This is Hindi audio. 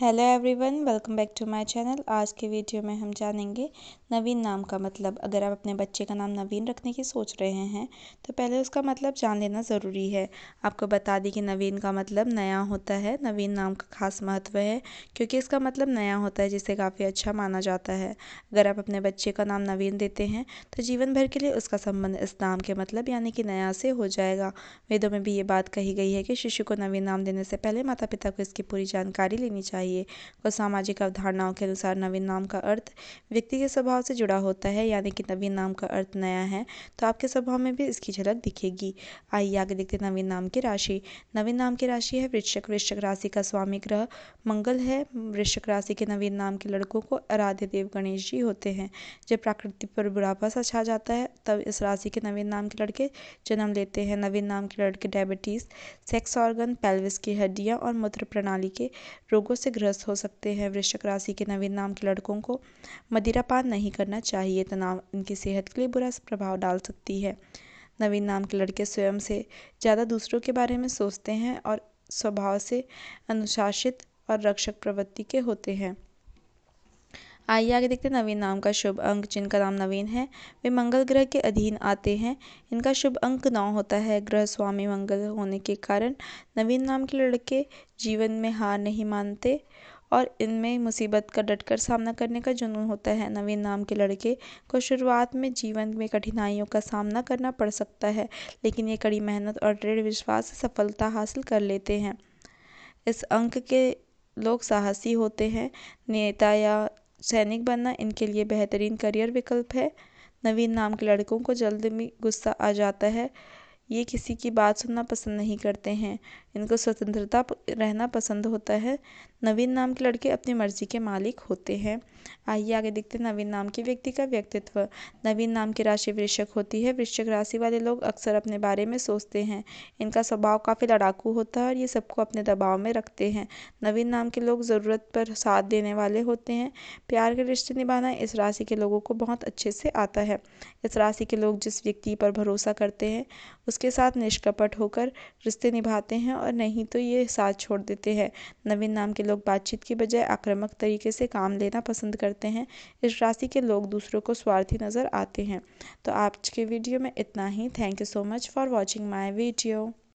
hello everyone welcome back to my channel आज के वीडियो में हम जानेंगे नवीन नाम का मतलब अगर आप अपने बच्चे का नाम नवीन रखने की सोच रहे हैं तो पहले उसका मतलब जान लेना ज़रूरी है आपको बता दें कि नवीन का मतलब नया होता है नवीन नाम का खास महत्व है क्योंकि इसका मतलब नया होता है जिसे काफ़ी अच्छा माना जाता है अगर आप अपने बच्चे का नाम नवीन देते हैं तो जीवन भर के लिए उसका संबंध इस नाम के मतलब यानी कि नया से हो जाएगा वेदों में भी ये बात कही गई है कि शिशु को नवीन नाम देने से पहले माता पिता को इसकी पूरी जानकारी लेनी चाहिए चाहिए और सामाजिक अवधारणाओं के अनुसार नवीन नाम का अर्थ व्यक्ति के स्वभाव से जुड़ा होता है यानी कि नवीन नाम का अर्थ नया है तो आपके स्वभाव में भी इसकी झलक दिखेगी आइए आगे देखते हैं नवीन नाम की राशि नवीन नाम की राशि है वृश्चक वृश्चक राशि का स्वामी ग्रह मंगल है वृश्चक राशि के नवीन नाम के लड़कों को आराध्य देव गणेश जी होते हैं जब प्रकृति पर बुढ़ापा सा छा जाता है तब इस राशि के नवीन नाम के लड़के जन्म लेते हैं नवीन नाम के लड़के डायबिटीज़ सेक्स ऑर्गन पैल्विस की हड्डियाँ और मूत्र प्रणाली के रोगों से ग्रस्त हो सकते हैं वृश्चिक राशि के नवीन नाम के लड़कों को मदिरापान नहीं करना चाहिए तनाव इनकी सेहत के लिए बुरा प्रभाव डाल सकती है नवीन नाम के लड़के स्वयं से ज़्यादा दूसरों के बारे में सोचते हैं और स्वभाव से अनुशासित और रक्षक प्रवृत्ति के होते हैं आइए आगे देखते हैं नवीन नाम का शुभ अंक जिनका नाम नवीन है वे मंगल ग्रह के अधीन आते हैं इनका शुभ अंक नौ होता है ग्रह स्वामी मंगल होने के कारण नवीन नाम के लड़के जीवन में हार नहीं मानते और इनमें मुसीबत का डटकर सामना करने का जुनून होता है नवीन नाम के लड़के को शुरुआत में जीवन में कठिनाइयों का सामना करना पड़ सकता है लेकिन ये कड़ी मेहनत और दृढ़ विश्वास से सफलता हासिल कर लेते हैं इस अंक के लोग साहसी होते हैं नेता या सैनिक बनना इनके लिए बेहतरीन करियर विकल्प है नवीन नाम के लड़कों को जल्द में गुस्सा आ जाता है ये किसी की बात सुनना पसंद नहीं करते हैं इनको स्वतंत्रता रहना पसंद होता है नवीन नाम के लड़के अपनी मर्जी के मालिक होते हैं आइए आगे देखते हैं नवीन नाम के व्यक्ति का व्यक्तित्व नवीन नाम की राशि वृश्चिक होती है वृश्चिक राशि वाले लोग अक्सर अपने बारे में सोचते हैं इनका स्वभाव काफ़ी लड़ाकू होता है और ये सबको अपने दबाव में रखते हैं नवीन नाम के लोग ज़रूरत पर साथ देने वाले होते हैं प्यार के रिश्ते निभाना इस राशि के लोगों को बहुत अच्छे से आता है इस राशि के लोग जिस व्यक्ति पर भरोसा करते हैं उस उसके साथ निष्कपट होकर रिश्ते निभाते हैं और नहीं तो ये साथ छोड़ देते हैं नवीन नाम के लोग बातचीत की बजाय आक्रामक तरीके से काम लेना पसंद करते हैं इस राशि के लोग दूसरों को स्वार्थी नज़र आते हैं तो आज के वीडियो में इतना ही thank you so much for watching my video